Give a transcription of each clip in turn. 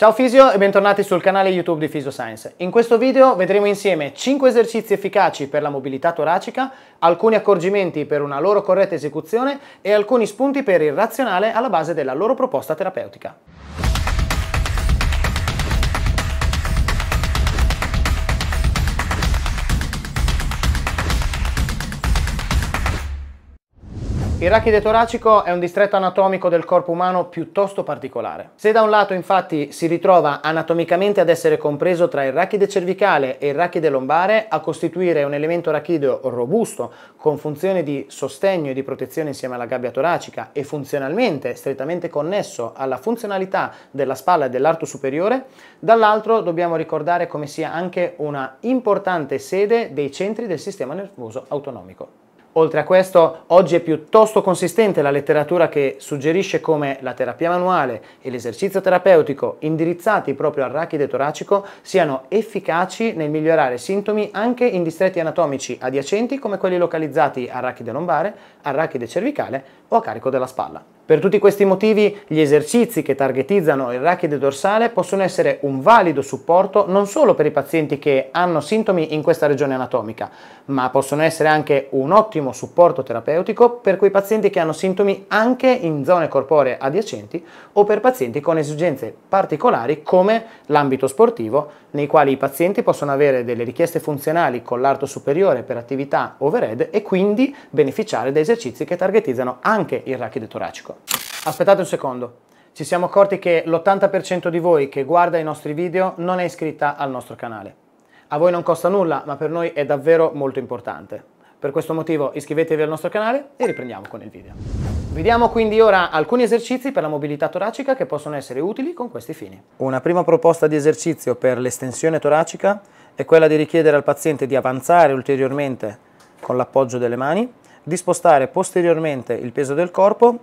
Ciao Fisio e bentornati sul canale YouTube di Fisio In questo video vedremo insieme 5 esercizi efficaci per la mobilità toracica, alcuni accorgimenti per una loro corretta esecuzione e alcuni spunti per il razionale alla base della loro proposta terapeutica. Il rachide toracico è un distretto anatomico del corpo umano piuttosto particolare. Se da un lato infatti si ritrova anatomicamente ad essere compreso tra il rachide cervicale e il rachide lombare a costituire un elemento rachideo robusto con funzione di sostegno e di protezione insieme alla gabbia toracica e funzionalmente strettamente connesso alla funzionalità della spalla e dell'arto superiore, dall'altro dobbiamo ricordare come sia anche una importante sede dei centri del sistema nervoso autonomico. Oltre a questo, oggi è piuttosto consistente la letteratura che suggerisce come la terapia manuale e l'esercizio terapeutico indirizzati proprio al rachide toracico siano efficaci nel migliorare sintomi anche in distretti anatomici adiacenti come quelli localizzati a rachide lombare, a rachide cervicale o a carico della spalla. Per tutti questi motivi, gli esercizi che targetizzano il rachide dorsale possono essere un valido supporto non solo per i pazienti che hanno sintomi in questa regione anatomica, ma possono essere anche un ottimo diciamo, supporto terapeutico per quei pazienti che hanno sintomi anche in zone corporee adiacenti o per pazienti con esigenze particolari come l'ambito sportivo, nei quali i pazienti possono avere delle richieste funzionali con l'arto superiore per attività overhead e quindi beneficiare da esercizi che targetizzano anche il rachide toracico. Aspettate un secondo, ci siamo accorti che l'80% di voi che guarda i nostri video non è iscritta al nostro canale. A voi non costa nulla, ma per noi è davvero molto importante. Per questo motivo iscrivetevi al nostro canale e riprendiamo con il video. Vediamo quindi ora alcuni esercizi per la mobilità toracica che possono essere utili con questi fini. Una prima proposta di esercizio per l'estensione toracica è quella di richiedere al paziente di avanzare ulteriormente con l'appoggio delle mani, di spostare posteriormente il peso del corpo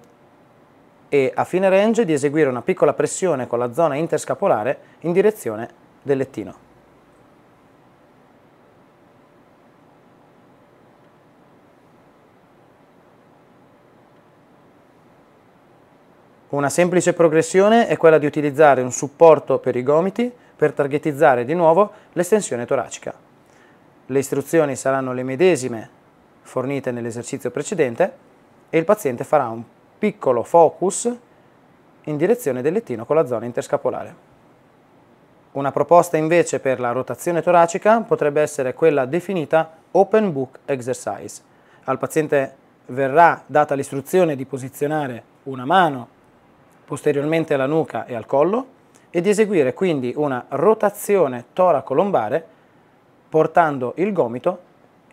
e a fine range di eseguire una piccola pressione con la zona interscapolare in direzione del lettino. Una semplice progressione è quella di utilizzare un supporto per i gomiti per targetizzare di nuovo l'estensione toracica. Le istruzioni saranno le medesime fornite nell'esercizio precedente e il paziente farà un piccolo focus in direzione del lettino con la zona interscapolare. Una proposta invece per la rotazione toracica potrebbe essere quella definita Open Book Exercise. Al paziente verrà data l'istruzione di posizionare una mano posteriormente alla nuca e al collo e di eseguire quindi una rotazione toraco-lombare portando il gomito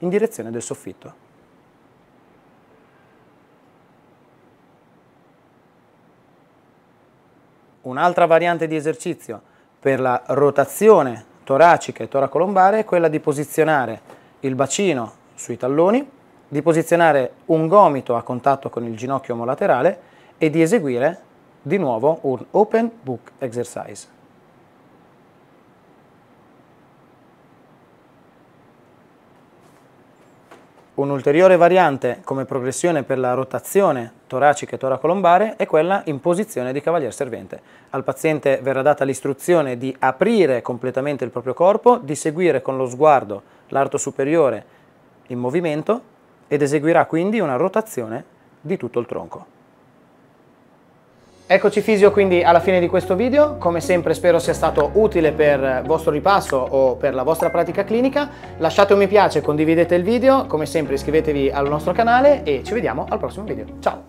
in direzione del soffitto. Un'altra variante di esercizio per la rotazione toracica e toracolombare è quella di posizionare il bacino sui talloni, di posizionare un gomito a contatto con il ginocchio omolaterale e di eseguire di nuovo un Open Book Exercise. Un'ulteriore variante come progressione per la rotazione toracica e toracolombare è quella in posizione di cavalier servente. Al paziente verrà data l'istruzione di aprire completamente il proprio corpo, di seguire con lo sguardo l'arto superiore in movimento ed eseguirà quindi una rotazione di tutto il tronco. Eccoci Fisio quindi alla fine di questo video, come sempre spero sia stato utile per vostro ripasso o per la vostra pratica clinica, lasciate un mi piace, condividete il video, come sempre iscrivetevi al nostro canale e ci vediamo al prossimo video, ciao!